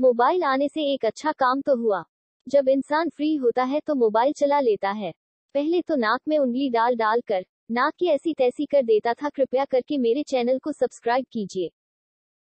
mobile आने से एक अच्छा काम तो हुआ जब इंसान फ्री होता है तो मोबाइल चला लेता है पहले तो नाक में उंगली डाल डाल कर नाक की ऐसी तैसी कर देता था कृपया करके मेरे चैनल को सब्सक्राइब कीजिए